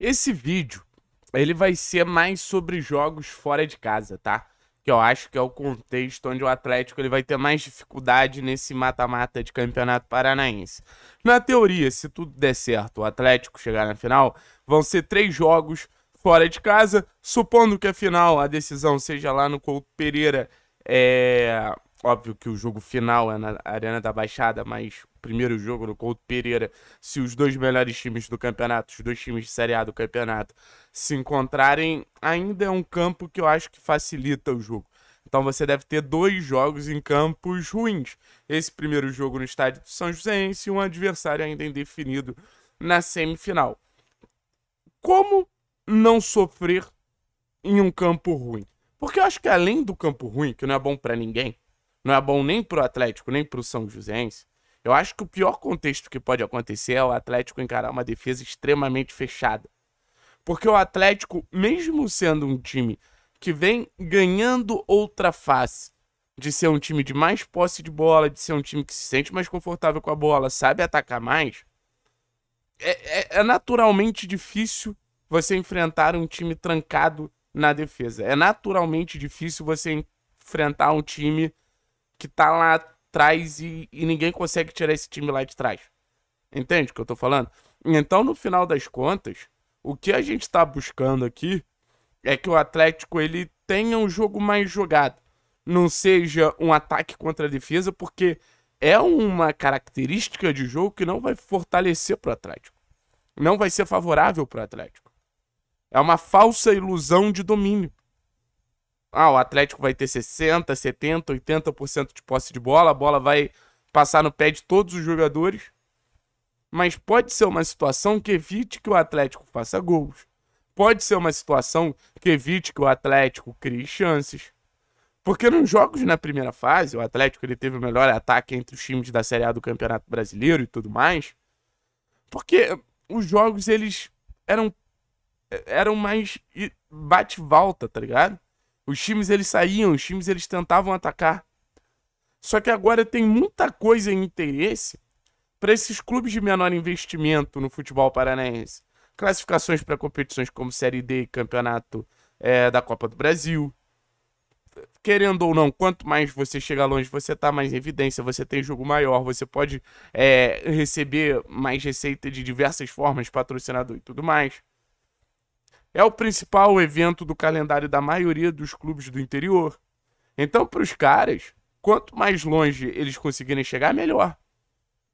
Esse vídeo, ele vai ser mais sobre jogos fora de casa, tá? Que eu acho que é o contexto onde o Atlético ele vai ter mais dificuldade nesse mata-mata de Campeonato Paranaense. Na teoria, se tudo der certo, o Atlético chegar na final, vão ser três jogos fora de casa, supondo que a final, a decisão seja lá no Couto Pereira, é... Óbvio que o jogo final é na Arena da Baixada, mas primeiro jogo no Couto Pereira, se os dois melhores times do campeonato, os dois times de Série A do campeonato, se encontrarem, ainda é um campo que eu acho que facilita o jogo. Então você deve ter dois jogos em campos ruins. Esse primeiro jogo no estádio do São Joséense e um adversário ainda é indefinido na semifinal. Como não sofrer em um campo ruim? Porque eu acho que além do campo ruim, que não é bom para ninguém, não é bom nem pro Atlético, nem pro São Joséense, eu acho que o pior contexto que pode acontecer é o Atlético encarar uma defesa extremamente fechada. Porque o Atlético, mesmo sendo um time que vem ganhando outra face de ser um time de mais posse de bola, de ser um time que se sente mais confortável com a bola, sabe atacar mais, é, é, é naturalmente difícil você enfrentar um time trancado na defesa. É naturalmente difícil você enfrentar um time que tá lá trás e, e ninguém consegue tirar esse time lá de trás. Entende o que eu tô falando? Então, no final das contas, o que a gente tá buscando aqui é que o Atlético ele tenha um jogo mais jogado. Não seja um ataque contra a defesa, porque é uma característica de jogo que não vai fortalecer pro Atlético. Não vai ser favorável pro Atlético. É uma falsa ilusão de domínio. Ah, o Atlético vai ter 60, 70, 80% de posse de bola, a bola vai passar no pé de todos os jogadores. Mas pode ser uma situação que evite que o Atlético faça gols. Pode ser uma situação que evite que o Atlético crie chances. Porque nos jogos na primeira fase, o Atlético ele teve o melhor ataque entre os times da Série A do Campeonato Brasileiro e tudo mais. Porque os jogos eles eram eram mais bate-volta, tá ligado? Os times eles saíam, os times eles tentavam atacar. Só que agora tem muita coisa em interesse para esses clubes de menor investimento no futebol paranaense. Classificações para competições como Série D e Campeonato é, da Copa do Brasil. Querendo ou não, quanto mais você chega longe, você está mais em evidência, você tem jogo maior, você pode é, receber mais receita de diversas formas, patrocinador e tudo mais. É o principal evento do calendário da maioria dos clubes do interior. Então, para os caras, quanto mais longe eles conseguirem chegar, melhor.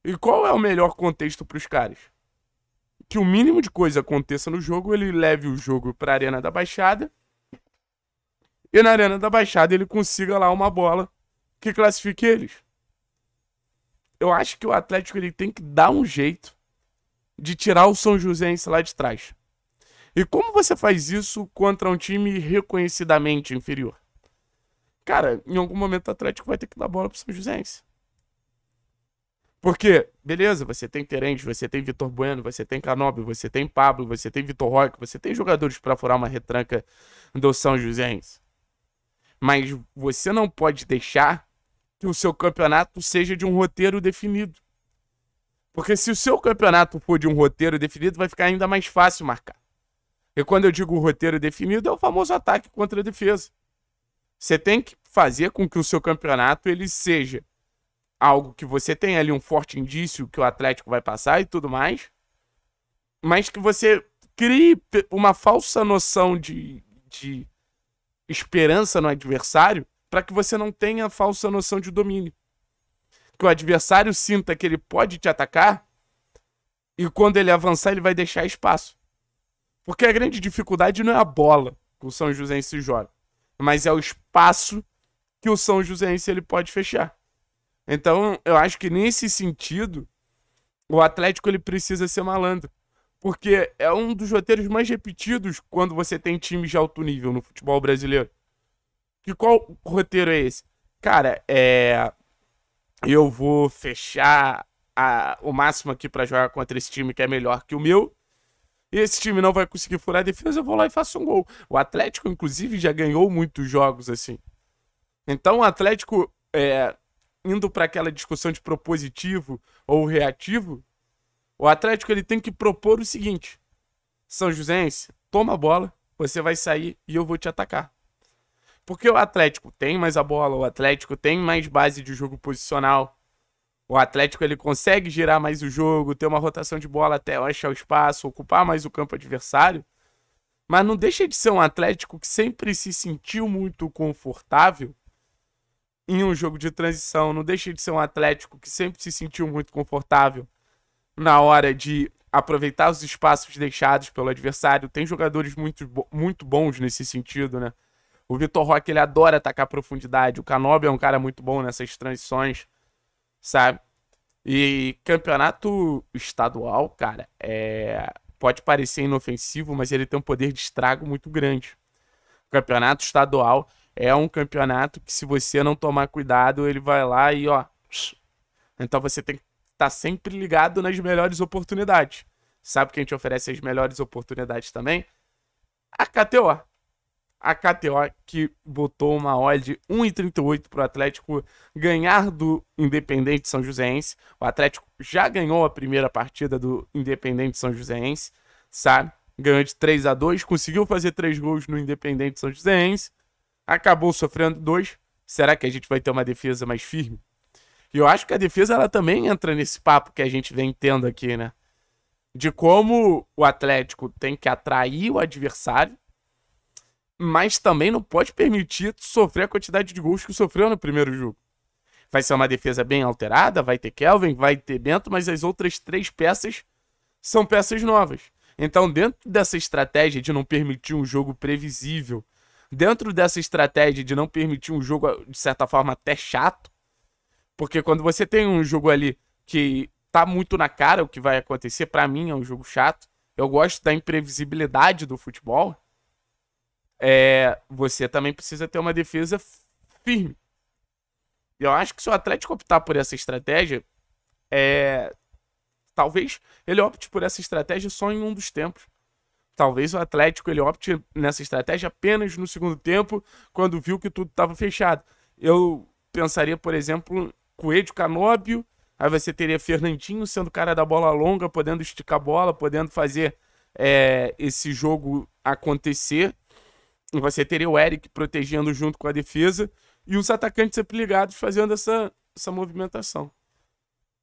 E qual é o melhor contexto para os caras? Que o mínimo de coisa aconteça no jogo, ele leve o jogo para a Arena da Baixada. E na Arena da Baixada ele consiga lá uma bola que classifique eles. Eu acho que o Atlético ele tem que dar um jeito de tirar o São Joséense lá de trás. E como você faz isso contra um time reconhecidamente inferior? Cara, em algum momento o Atlético vai ter que dar bola pro São Joséense. Porque, beleza, você tem Terente, você tem Vitor Bueno, você tem Canobi, você tem Pablo, você tem Vitor Roque, você tem jogadores para furar uma retranca do São Joséense. Mas você não pode deixar que o seu campeonato seja de um roteiro definido. Porque se o seu campeonato for de um roteiro definido, vai ficar ainda mais fácil marcar. E quando eu digo roteiro definido, é o famoso ataque contra a defesa. Você tem que fazer com que o seu campeonato ele seja algo que você tenha ali um forte indício que o Atlético vai passar e tudo mais, mas que você crie uma falsa noção de, de esperança no adversário para que você não tenha a falsa noção de domínio. Que o adversário sinta que ele pode te atacar e quando ele avançar ele vai deixar espaço. Porque a grande dificuldade não é a bola que o São Joséense joga, mas é o espaço que o São Joséense ele pode fechar. Então, eu acho que nesse sentido, o Atlético ele precisa ser malandro, porque é um dos roteiros mais repetidos quando você tem times de alto nível no futebol brasileiro. Que qual roteiro é esse? Cara, é eu vou fechar a... o máximo aqui para jogar contra esse time que é melhor que o meu esse time não vai conseguir furar a defesa, eu vou lá e faço um gol. O Atlético, inclusive, já ganhou muitos jogos assim. Então, o Atlético é, indo para aquela discussão de propositivo ou reativo, o Atlético ele tem que propor o seguinte: São Joséense, toma a bola, você vai sair e eu vou te atacar. Porque o Atlético tem mais a bola, o Atlético tem mais base de jogo posicional, o Atlético ele consegue girar mais o jogo, ter uma rotação de bola até achar o espaço, ocupar mais o campo adversário. Mas não deixa de ser um Atlético que sempre se sentiu muito confortável em um jogo de transição. Não deixa de ser um Atlético que sempre se sentiu muito confortável na hora de aproveitar os espaços deixados pelo adversário. Tem jogadores muito, muito bons nesse sentido, né? O Vitor Roque ele adora atacar profundidade. O Canobi é um cara muito bom nessas transições sabe? E campeonato estadual, cara, é... pode parecer inofensivo, mas ele tem um poder de estrago muito grande. O campeonato estadual é um campeonato que, se você não tomar cuidado, ele vai lá e ó. Então você tem que estar tá sempre ligado nas melhores oportunidades. Sabe quem te oferece as melhores oportunidades também? A KTO a KTO que botou uma odd de 1,38 para o Atlético ganhar do Independente São Joséense. O Atlético já ganhou a primeira partida do Independente São Joséense, sabe? Ganhou de 3 a 2, conseguiu fazer três gols no Independente São Joséense, acabou sofrendo dois. Será que a gente vai ter uma defesa mais firme? E eu acho que a defesa ela também entra nesse papo que a gente vem tendo aqui, né? De como o Atlético tem que atrair o adversário mas também não pode permitir sofrer a quantidade de gols que sofreu no primeiro jogo. Vai ser uma defesa bem alterada, vai ter Kelvin, vai ter Bento, mas as outras três peças são peças novas. Então, dentro dessa estratégia de não permitir um jogo previsível, dentro dessa estratégia de não permitir um jogo, de certa forma, até chato, porque quando você tem um jogo ali que tá muito na cara o que vai acontecer, para mim é um jogo chato. Eu gosto da imprevisibilidade do futebol é, você também precisa ter uma defesa firme. Eu acho que se o Atlético optar por essa estratégia, é, talvez ele opte por essa estratégia só em um dos tempos. Talvez o Atlético ele opte nessa estratégia apenas no segundo tempo, quando viu que tudo estava fechado. Eu pensaria, por exemplo, Coelho, Canóbio, aí você teria Fernandinho sendo cara da bola longa, podendo esticar a bola, podendo fazer é, esse jogo acontecer. Você teria o Eric protegendo junto com a defesa e os atacantes sempre ligados fazendo essa, essa movimentação.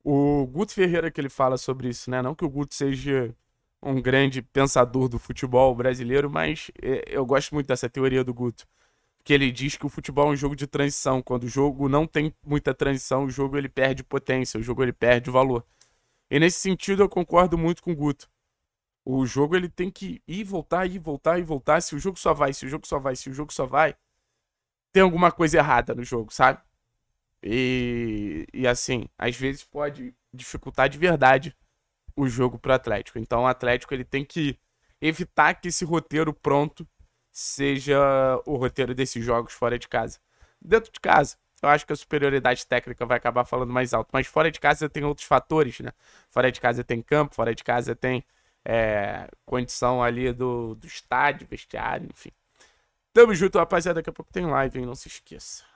O Guto Ferreira que ele fala sobre isso, né? Não que o Guto seja um grande pensador do futebol brasileiro, mas é, eu gosto muito dessa teoria do Guto. Que ele diz que o futebol é um jogo de transição. Quando o jogo não tem muita transição, o jogo ele perde potência, o jogo ele perde valor. E nesse sentido eu concordo muito com o Guto. O jogo ele tem que ir, voltar, ir, voltar, e voltar. Se o jogo só vai, se o jogo só vai, se o jogo só vai, tem alguma coisa errada no jogo, sabe? E, e assim, às vezes pode dificultar de verdade o jogo pro Atlético. Então o Atlético ele tem que evitar que esse roteiro pronto seja o roteiro desses jogos fora de casa. Dentro de casa, eu acho que a superioridade técnica vai acabar falando mais alto. Mas fora de casa tem outros fatores, né? Fora de casa tem campo, fora de casa tem é, condição ali do, do estádio, vestiário, enfim. Tamo junto, rapaziada. Daqui a pouco tem live, hein? Não se esqueça.